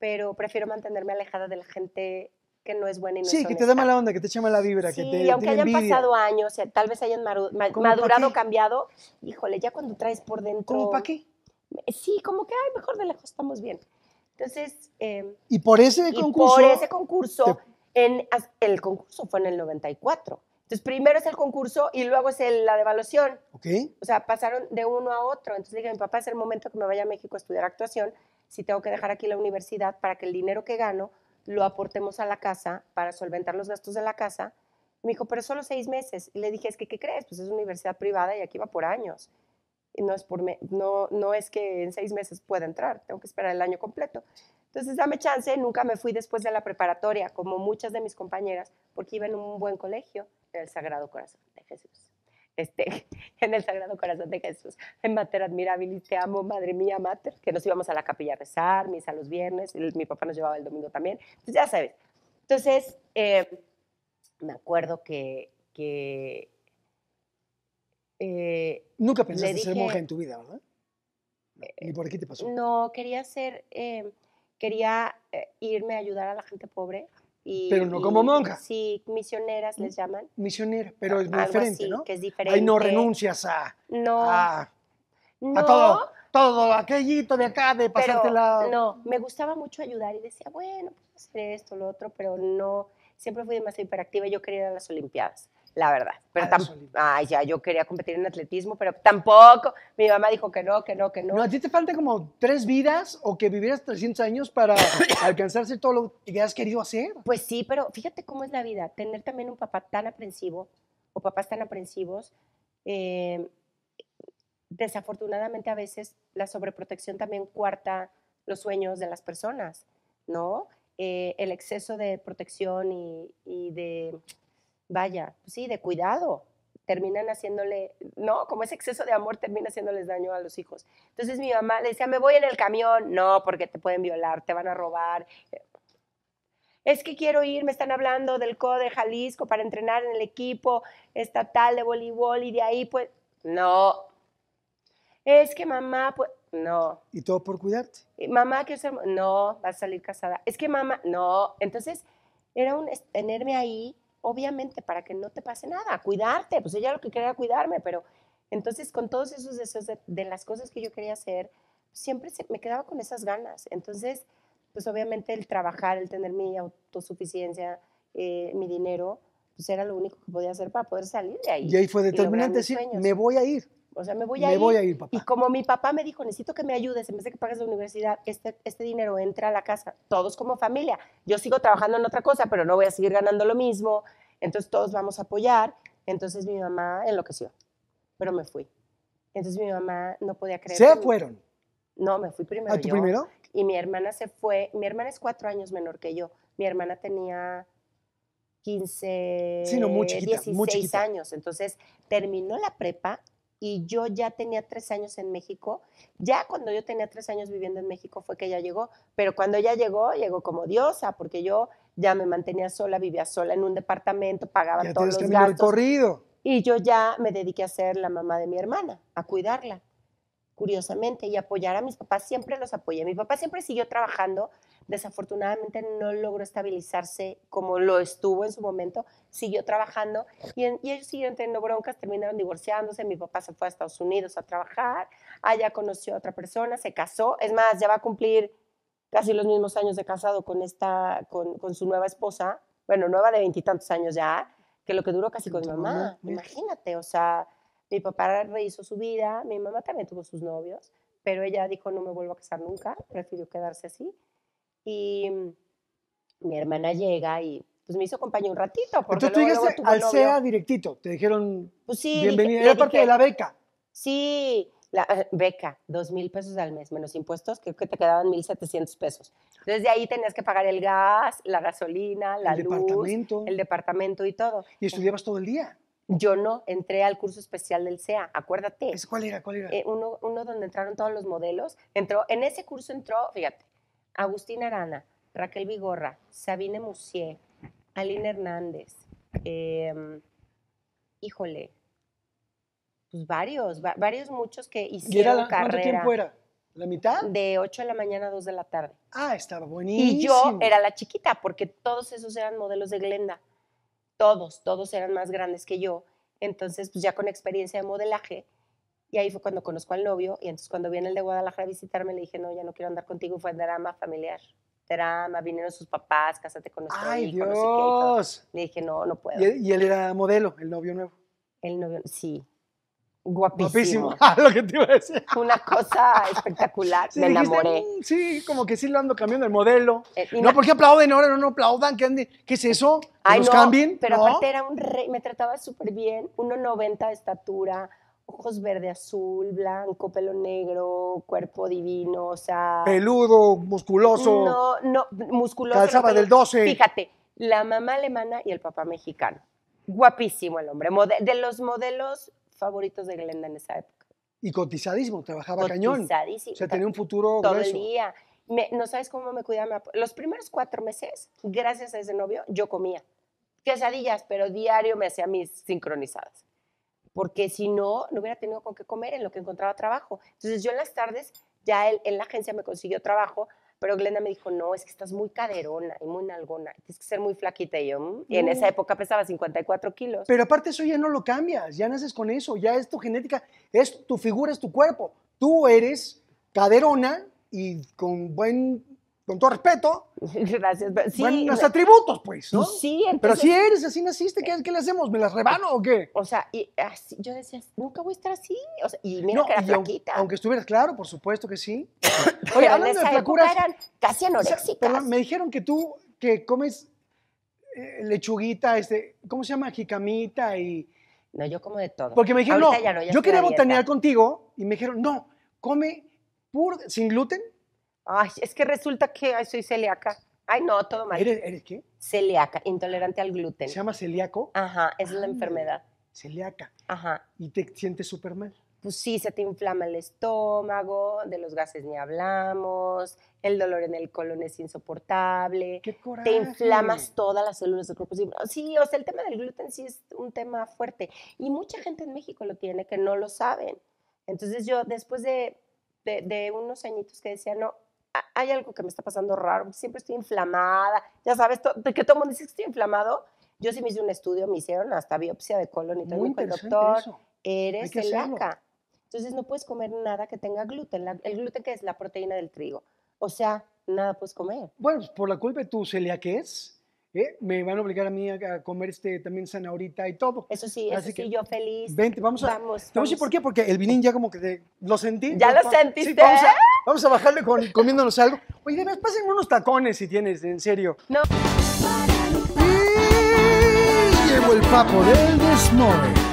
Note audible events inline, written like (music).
pero prefiero mantenerme alejada de la gente que no es buena y no Sí, que te da mala onda, que te echa mala vibra, que te aunque hayan pasado años, eh, tal vez hayan madurado, cambiado, híjole, ya cuando traes por dentro... ¿Cómo para qué? Eh, sí, como que, ay, mejor de lejos estamos bien. Entonces... Em, y por ese concurso... por ese concurso, en, el concurso fue en el 94. Entonces, primero es el concurso y luego es la devaluación. Ok. O sea, pasaron de uno a otro. Entonces dije, mi papá es el momento que me vaya a México a estudiar actuación si tengo que dejar aquí la universidad para que el dinero que gano lo aportemos a la casa para solventar los gastos de la casa. me dijo, pero solo seis meses. Y le dije, es que, ¿qué crees? Pues es una universidad privada y aquí va por años. Y no es, por me, no, no es que en seis meses pueda entrar, tengo que esperar el año completo. Entonces, dame chance, nunca me fui después de la preparatoria, como muchas de mis compañeras, porque iba en un buen colegio, el Sagrado Corazón de Jesús este, (laughs) en el Sagrado Corazón de Jesús. En Mater Admirabilis, te amo, madre mía, Mater, que nos íbamos a la capilla a rezar, misa los viernes, mi papá nos llevaba el domingo también, pues ya sabes. Entonces, eh, me acuerdo que... Eh, Nunca pensaste ser monja en tu vida, ¿verdad? ¿Y eh, por qué te pasó? No, quería ser, quería irme a ayudar a la gente pobre pero no como monja. Sí, misioneras les llaman. Misionera, pero es diferente, así, ¿no? Ahí no renuncias a. No. A, todo, todo aquellito de acá, de pasarte la... No, me gustaba mucho ayudar y decía, bueno, puedo hacer esto, lo otro, pero no. Siempre fui demasiado hiperactiva y yo quería ir a las Olimpiadas la verdad. Pero ah, Ay, ya, yo quería competir en atletismo, pero tampoco. Mi mamá dijo que no, que no, que no. a ti te falta como tres vidas o que vivieras 300 años para (coughs) alcanzarse todo lo que has querido hacer. Pues sí, pero fíjate cómo es la vida. Tener también un papá tan aprensivo o papás tan aprensivos. Em, desafortunadamente a veces la sobreprotección también cuarta los sueños de las personas, ¿no? Eh, el exceso de protección y de vaya, pues sí, de cuidado, terminan haciéndole, no, como ese exceso de amor, termina haciéndoles daño a los hijos. Entonces mi mamá le decía, me voy en el camión, no, porque te pueden violar, te van a robar. Es que quiero ir, me están hablando del code de Jalisco para entrenar en el equipo estatal de voleibol y de ahí pues, no. Es que mamá, pues, no. ¿Y todo por cuidarte? Mamá, que no, vas a salir casada. Es que mamá, no. Entonces, era un tenerme ahí obviamente para que no te pase nada, cuidarte, pues ella lo que quería cuidarme, pero entonces con todos esos deseos de, las cosas que yo quería hacer, siempre me quedaba con esas ganas. Entonces, pues obviamente el trabajar, el tener mi autosuficiencia, eh, mi dinero, pues era lo único que podía hacer para poder salir de ahí. Y ahí fue determinante decir, me voy a ir. O sea, me voy a Y como mi papá me dijo, necesito que me ayudes, en vez de que pagues la universidad, este, este dinero entra a la casa, todos como familia. Yo sigo trabajando en otra cosa, pero no voy a seguir ganando lo mismo. Entonces todos vamos a apoyar. Entonces mi mamá enloqueció, pero me fui. Entonces mi mamá no podía creer. ¿Se fueron? No, me fui primero. ¿A primero? Y mi hermana se fue. Mi hermana es cuatro años menor que yo. Mi hermana tenía 15, sí, no, muy 16 años. Entonces terminó la prepa y yo ya tenía tres años en México. Ya cuando yo tenía tres años viviendo en México fue que ella llegó, pero cuando ella llegó, llegó como diosa, porque yo ya me mantenía sola, vivía sola en un departamento, pagaba todos los gastos. Recorrido. Y yo ya me dediqué a ser la mamá de mi hermana, a cuidarla, curiosamente, y apoyar a mis papás. Siempre los apoyé. Mi papá siempre siguió trabajando, desafortunadamente no logró estabilizarse como lo estuvo en su momento, siguió trabajando y, ellos siguieron teniendo broncas, terminaron divorciándose, mi papá se fue a Estados Unidos a trabajar, allá conoció a otra persona, se casó, es más, ya va a cumplir casi los mismos años de casado con, esta, con, su nueva esposa, bueno, nueva de veintitantos años ya, que lo que duró casi con mi mamá, imagínate, o sea, mi papá rehizo su vida, mi mamá también tuvo sus novios, pero ella dijo, no me vuelvo a casar nunca, prefirió quedarse así. Y mm, mi hermana llega y pues me hizo compañía un ratito. Porque tú llegaste al CEA directito, te dijeron pues sí, bienvenida, era parte de la beca. Sí, la eh, beca, dos mil pesos al mes, menos impuestos, creo que te quedaban mil setecientos pesos. Entonces de ahí tenías que pagar el gas, la gasolina, la el departamento. el departamento y todo. ¿Y estudiabas todo el día? Yo no, entré al curso especial del CEA. acuérdate. ¿Cuál era? ¿Cuál era? Eh, uno, uno donde entraron todos los modelos. Entró, en ese curso entró, fíjate, Agustín Arana, Raquel Vigorra, Sabine Musier, Aline Hernández, em, híjole, pues varios, varios muchos que hicieron la, carrera. ¿Cuánto tiempo era? ¿La mitad? De 8 de la mañana a 2 de la tarde. Ah, estaba buenísimo. Y yo era la chiquita, porque todos esos eran modelos de Glenda. Todos, todos eran más grandes que yo. Entonces, pues ya con experiencia de modelaje, y ahí fue cuando conozco al novio. Y entonces cuando viene el de Guadalajara a visitarme, le dije, no, ya no quiero andar contigo. fue drama familiar. Drama, vinieron sus papás, casate con nuestro ¡Ay, Dios! le dije, no, no puedo. ¿Y, él era modelo, el novio nuevo? El novio, sí. Guapísimo. Guapísimo. (laughs) que te iba a decir. Una cosa espectacular. (laughs) Me enamoré. Mm, sí, como que sí lo ando cambiando el modelo. Eh, no, porque aplauden ahora, no, no aplaudan. ¿Qué, ¿qué es eso? cambien? Pero aparte era un rey, me trataba súper bien, Uno 1,90 de estatura, ojos verde azul, blanco, pelo negro, cuerpo divino, o sea... Peludo, musculoso. No, no, musculoso. Calzaba del 12. Fíjate, la mamá alemana y el papá mexicano. Guapísimo el hombre, de los modelos favoritos de Glenda en esa época. Y cotizadísimo, trabajaba cañón. Cotizadísimo. O sea, tenía un futuro Todo el día. no sabes cómo me cuidaba. Los primeros cuatro meses, gracias a ese novio, yo comía quesadillas, pero diario me hacía mis sincronizadas porque si no, no hubiera tenido con qué comer en lo que encontraba trabajo. Entonces yo en las tardes, ya él, en la agencia me consiguió trabajo, pero Glenda me dijo, no, es que estás muy caderona y muy nalgona, tienes que ser muy flaquita. Y yo, mm", y en esa mm. época pesaba 54 kilos. Pero aparte eso ya no lo cambias, ya naces con eso, ya es tu genética, es tu figura, es tu cuerpo. Tú eres caderona y con buen con todo respeto. (laughs) Gracias. los atributos, pues, ¿no? Pues sí, entonces, Pero si eres, así naciste, ¿qué, ¿qué, le hacemos? ¿Me las rebano o qué? O sea, y yo decía, nunca voy a estar así. O sea, y mira que era flaquita. Aunque, estuvieras, claro, por supuesto que sí. (coughs) Oye, hablando en esa de flacuras. casi anoréxicas. me dijeron que tú que comes eh, lechuguita, este, ¿cómo se llama? Jicamita y. No, yo como de todo. Porque me dijeron, yo quería botanear contigo y me dijeron, no, come pur, sin gluten Ay, es que resulta que soy celíaca. Ay, no, todo mal. ¿Eres, qué? Celíaca, intolerante al gluten. ¿Se llama celíaco? Ajá, es la ah, enfermedad. Celiaca. Ajá. ¿Y te sientes súper mal? Pues sí, se te inflama el estómago, de los gases ni hablamos, el dolor en el colon es insoportable. ¡Qué coraje! Te inflamas todas las células del cuerpo. Sí, o sea, el tema del gluten sí es un tema fuerte. Y mucha gente en México lo tiene que no lo saben. Entonces yo, después de, de unos añitos que decía, no, hay algo que me está pasando raro, siempre estoy inflamada, ya sabes, de que todo el mundo dice que estoy inflamado. Yo sí me hice un estudio, me hicieron hasta biopsia de colon y todo. el doctor, eres celíaca Entonces no puedes comer nada que tenga gluten. el gluten que es la proteína del trigo. O sea, nada puedes comer. Bueno, pues, por la culpa de tu celiaquez, ¿eh? me van a obligar a mí a comer este también zanahorita y todo. Eso sí, Así que, yo feliz. Vente, vamos a... Vamos, por qué? Porque el vinín ya como que lo sentí. ¿Ya lo sentiste? Vamos a bajarle con, comiéndonos algo. Oye, además, pasen unos tacones si tienes, en serio. No. Y el papo del desmoe.